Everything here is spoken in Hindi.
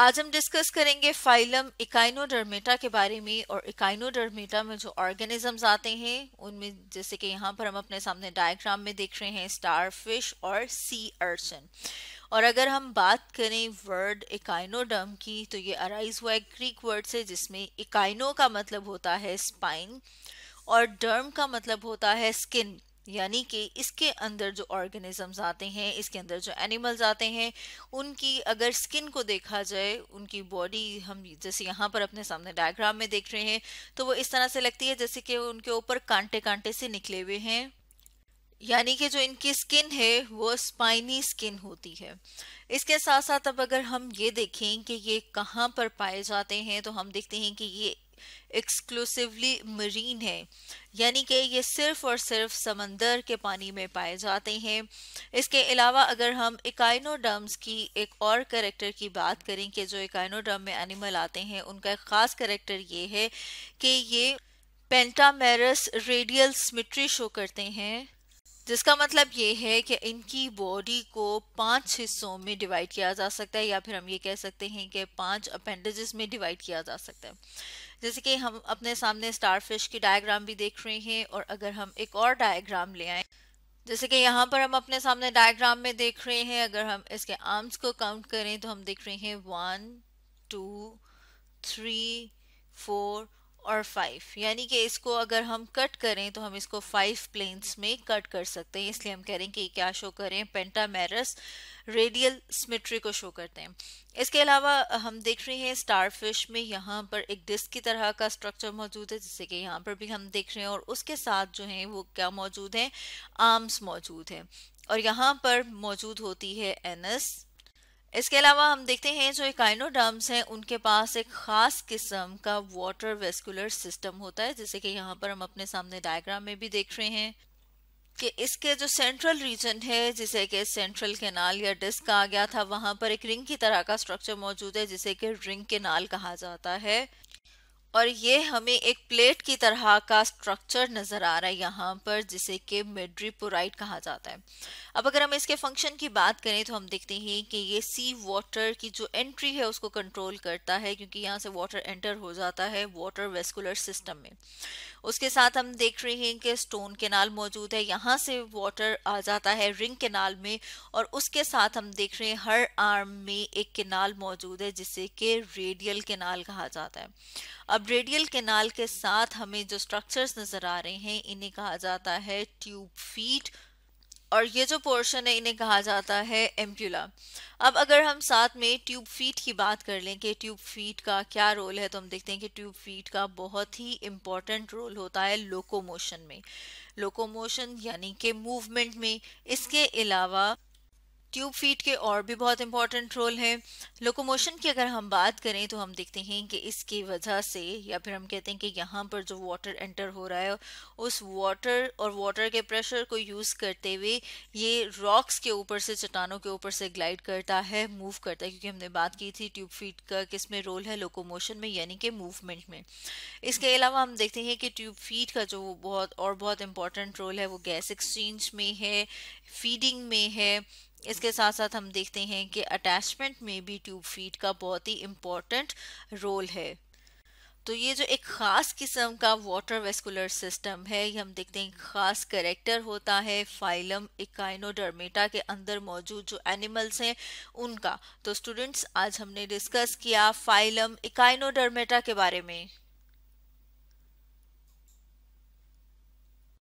आज हम डिस्कस करेंगे फाइलम इकाइनोडर्मेटा के बारे में और इकाइनोडर्मेटा में जो ऑर्गेनिजम्स आते हैं उनमें जैसे कि यहाँ पर हम अपने सामने डायग्राम में देख रहे हैं स्टार फिश और सी अर्चन और अगर हम बात करें वर्ड इकाइनोडर्म की तो ये अराइज हुआ है ग्रीक वर्ड से जिसमें इकाइनो का मतलब होता है स्पाइन और डर्म का मतलब होता है स्किन यानी कि इसके अंदर जो ऑर्गेनिजम्स आते हैं इसके अंदर जो एनिमल्स आते हैं उनकी अगर स्किन को देखा जाए उनकी बॉडी हम जैसे यहाँ पर अपने सामने डायग्राम में देख रहे हैं तो वो इस तरह से लगती है जैसे कि उनके ऊपर कांटे कांटे से निकले हुए हैं यानी कि जो इनकी स्किन है वो स्पाइनी स्किन होती है इसके साथ साथ अब अगर हम ये देखें कि ये कहाँ पर पाए जाते हैं तो हम देखते हैं कि ये एक्सक्लूसिवली मरीन है यानी कि ये सिर्फ और सिर्फ समंदर के पानी में पाए जाते हैं इसके अलावा अगर हम इकाइनोडर्म्स की एक और करेक्टर की बात करें कि जो इकाइनोडर्म में एनिमल आते हैं उनका एक ख़ास करेक्टर ये है कि ये पेंटामेरस रेडियल सिमिट्री शो करते हैं जिसका मतलब ये है कि इनकी बॉडी को पांच हिस्सों में डिवाइड किया जा सकता है या फिर हम ये कह सकते हैं कि पांच अपेंडेजेस में डिवाइड किया जा सकता है जैसे कि हम अपने सामने स्टार फिश की डायग्राम भी देख रहे हैं और अगर हम एक और डायग्राम ले आए जैसे कि यहाँ पर हम अपने सामने डायग्राम में देख रहे हैं अगर हम इसके आर्म्स को काउंट करें तो हम देख रहे हैं वन टू थ्री फोर और फाइव यानी कि इसको अगर हम कट करें तो हम इसको फाइव प्लेन्स में कट कर सकते हैं इसलिए हम कह रहे हैं कि क्या शो करें पेंटामेरस रेडियल सिमेट्री को शो करते हैं इसके अलावा हम देख रहे हैं स्टारफिश में यहाँ पर एक डिस्क की तरह का स्ट्रक्चर मौजूद है जैसे कि यहाँ पर भी हम देख रहे हैं और उसके साथ जो है वो क्या मौजूद है आर्म्स मौजूद है और यहाँ पर मौजूद होती है एनस इसके अलावा हम देखते हैं जो इकाइनोडर्म्स हैं उनके पास एक ख़ास किस्म का वाटर वेस्कुलर सिस्टम होता है जैसे कि यहाँ पर हम अपने सामने डायग्राम में भी देख रहे हैं कि इसके जो सेंट्रल रीजन है जिसे कि सेंट्रल केनाल या डिस्क कहा गया था वहाँ पर एक रिंग की तरह का स्ट्रक्चर मौजूद है जिसे कि रिंग केनाल कहा जाता है और ये हमें एक प्लेट की तरह का स्ट्रक्चर नज़र आ रहा है यहाँ पर जिसे कि मेड्रीपोराइट कहा जाता है अब अगर हम इसके फंक्शन की बात करें तो हम देखते हैं कि ये सी वाटर की जो एंट्री है उसको कंट्रोल करता है क्योंकि यहाँ से वाटर एंटर हो जाता है वाटर वेस्कुलर सिस्टम में उसके साथ हम देख रहे हैं कि स्टोन केनाल मौजूद है यहाँ से वाटर आ जाता है रिंग केनाल में और उसके साथ हम देख रहे हैं हर आर्म में एक केनाल मौजूद है जिसे कि रेडियल केनाल कहा जाता है अब रेडियल केनाल के साथ हमें जो स्ट्रक्चर्स नज़र आ रहे हैं इन्हें कहा जाता है ट्यूब फीट और ये जो पोर्शन है इन्हें कहा जाता है एम्प्यूला अब अगर हम साथ में ट्यूब फीट की बात कर लें कि ट्यूब फीट का क्या रोल है तो हम देखते हैं कि ट्यूब फीट का बहुत ही इम्पॉर्टेंट रोल होता है लोकोमोशन में लोकोमोशन यानी कि मूवमेंट में इसके अलावा ट्यूब फीट के और भी बहुत इंपॉर्टेंट रोल हैं लोकोमोशन की अगर हम बात करें तो हम देखते हैं कि इसकी वजह से या फिर हम कहते हैं कि यहाँ पर जो वाटर एंटर हो रहा है उस वाटर और वाटर के प्रेशर को यूज़ करते हुए ये रॉक्स के ऊपर से चट्टानों के ऊपर से ग्लाइड करता है मूव करता है क्योंकि हमने बात की थी ट्यूब फीट का किस में रोल है लोकोमोशन में यानी कि मूवमेंट में इसके अलावा हम देखते हैं कि ट्यूब फीट का जो बहुत और बहुत इंपॉर्टेंट रोल है वो गैस एक्सचेंज में है फीडिंग में है इसके साथ साथ हम देखते हैं कि अटैचमेंट में भी ट्यूब फीड का बहुत ही इम्पोर्टेंट रोल है तो ये जो एक ख़ास किस्म का वाटर वेस्कुलर सिस्टम है ये हम देखते हैं ख़ास करेक्टर होता है फाइलम इकाइनोडर्मेटा के अंदर मौजूद जो एनिमल्स हैं उनका तो स्टूडेंट्स आज हमने डिस्कस किया फाइलम इकाइनोडर्मेटा के बारे में